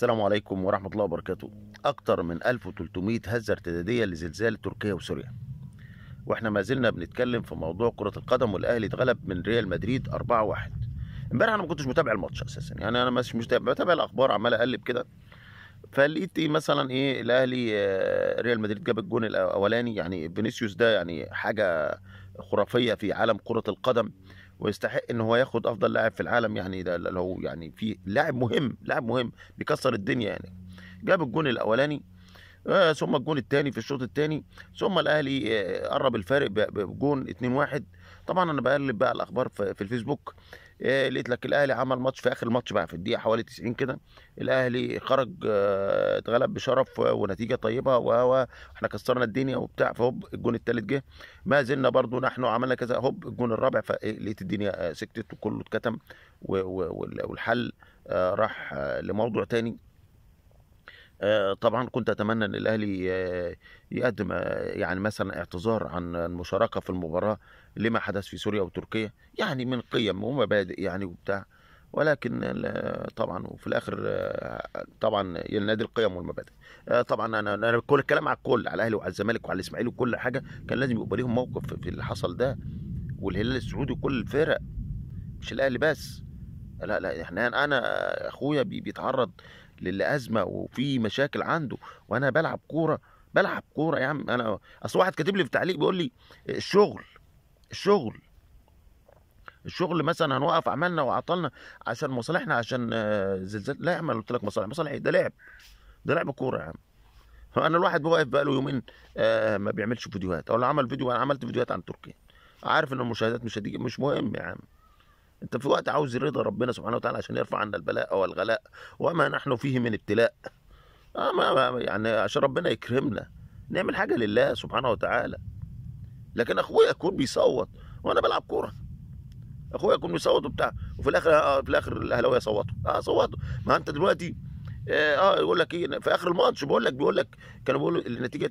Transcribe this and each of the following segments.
السلام عليكم ورحمة الله وبركاته أكتر من 1300 هزة ارتدادية لزلزال تركيا وسوريا واحنا ما زلنا بنتكلم في موضوع كرة القدم والأهلي اتغلب من ريال مدريد 4-1 امبارح انا ما كنتش متابع الماتش اساسا يعني انا مش متابع بتابع الاخبار عمال اقلب كده فلقيت ايه مثلا ايه الاهلي آه، ريال مدريد جاب الجون الاولاني يعني فينيسيوس ده يعني حاجه خرافيه في عالم كره القدم ويستحق ان هو ياخد افضل لاعب في العالم يعني ده لو يعني في لاعب مهم لاعب مهم بيكسر الدنيا يعني جاب الجون الاولاني آه، ثم الجون الثاني في الشوط الثاني ثم الاهلي آه، قرب الفارق بجون 2-1 طبعا انا بقلب بقى الاخبار في الفيسبوك آه، لقيت لك الاهلي عمل ماتش في اخر الماتش بقى في الدقيقه حوالي 90 كده الاهلي خرج اتغلب بشرف ونتيجه طيبه واحنا كسرنا الدنيا وبتاع فهوب الجون الثالث جه ما زلنا برضو نحن عملنا كذا هوب الجون الرابع فلقيت الدنيا سكتت وكله اتكتم والحل راح لموضوع تاني آه، طبعا كنت اتمنى ان الاهلي آه، يقدم آه، يعني مثلا اعتذار عن المشاركه في المباراه لما حدث في سوريا وتركيا يعني من قيم ومبادئ يعني وبتاع ولكن طبعا وفي الاخر طبعا ينادي القيم والمبادئ طبعا انا انا كل الكلام على الكل على الاهلي وعلى الزمالك وعلى الاسماعيلي وكل حاجه كان لازم يبقى ليهم موقف في اللي حصل ده والهلال السعودي وكل الفرق مش الاهلي بس لا لا احنا انا اخويا بيتعرض للي ازمه وفي مشاكل عنده وانا بلعب كوره بلعب كوره يا عم انا اصل واحد كاتب لي في تعليق بيقول لي الشغل الشغل الشغل مثلا هنوقف عملنا وعطلنا عشان مصالحنا عشان زلزال لا يا عم قلت لك مصالح مصالح إيه؟ ده لعب ده لعب كوره يا عم انا الواحد واقف بقى له يومين آه ما بيعملش فيديوهات او لو عمل فيديو انا عملت فيديوهات عن تركيا عارف ان المشاهدات مش هتيجي مش مهم يا عم انت في وقت عاوز رضا ربنا سبحانه وتعالى عشان يرفع عنا البلاء والغلاء وما نحن فيه من ابتلاء آه، ما يعني عشان ربنا يكرمنا نعمل حاجه لله سبحانه وتعالى لكن اخويا يكون بيصوت وانا بلعب كوره اخويا يكون بيصوت وبتاع وفي الاخر آه في الاخر الاهلاويه صوتوا اه صوتوا ما انت دلوقتي آه،, اه يقول لك ايه في اخر الماتش بقول لك بيقول لك كانوا بيقولوا النتيجه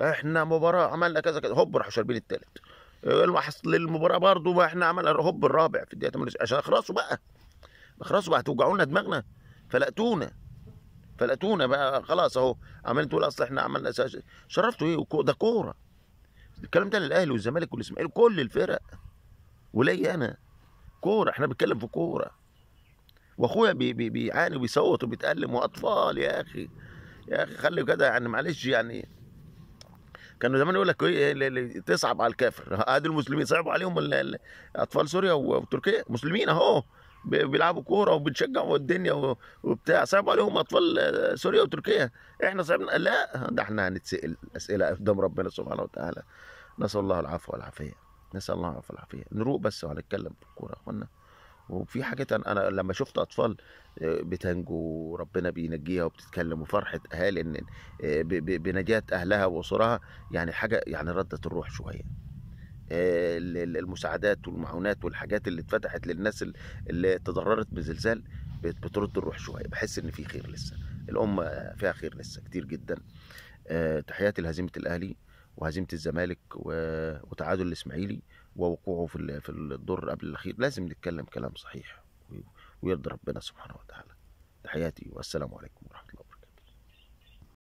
2-1 احنا مباراه عملنا كذا كذا هوب راحوا شاربين الثالث اصل للمباراه برضه ما احنا عملنا هوب الرابع في الدقيقه 28 عشان اخلصوا بقى اخلصوا بقى هتوجعوا لنا دماغنا فلقتونا فلقتونا بقى خلاص اهو عمال تقول اصل احنا عملنا شرفتوا ايه ده كوره الكلام ده للاهلي والزمالك والاسماعيلي كل الفرق ولي انا كوره احنا بنتكلم في كوره واخويا بي بي بيعاني وبيصوت وبيتالم واطفال يا اخي يا اخي خلي كده يعني معلش يعني كانوا زمان يقول لك ايه, إيه، تصعب على الكافر ادي المسلمين صعبوا عليهم اطفال سوريا وتركيا مسلمين اهو بيلعبوا كوره وبتشجعوا الدنيا وبتاع صعبوا عليهم اطفال سوريا وتركيا احنا صعبنا لا ده احنا هنتسال اسئله قدام ربنا سبحانه وتعالى نسال الله العفو والعافيه نسال الله العفو والعافيه نروق بس وهنتكلم في الكوره يا اخوانا وفي حاجات انا, لما شفت اطفال آه، بتنجو وربنا بينجيها وبتتكلم وفرحه اهالي ان آه، بنجاه اهلها واسرها يعني حاجه يعني ردت الروح شويه آه، المساعدات والمعونات والحاجات اللي اتفتحت للناس اللي تضررت بزلزال بترد الروح شويه بحس ان في خير لسه الامه فيها خير لسه كتير جدا تحياتي لهزيمه الاهلي وهزيمه الزمالك وتعادل الاسماعيلي ووقوعه في في الدور قبل الاخير لازم نتكلم كلام صحيح ويرضي ربنا سبحانه وتعالى تحياتي والسلام عليكم ورحمه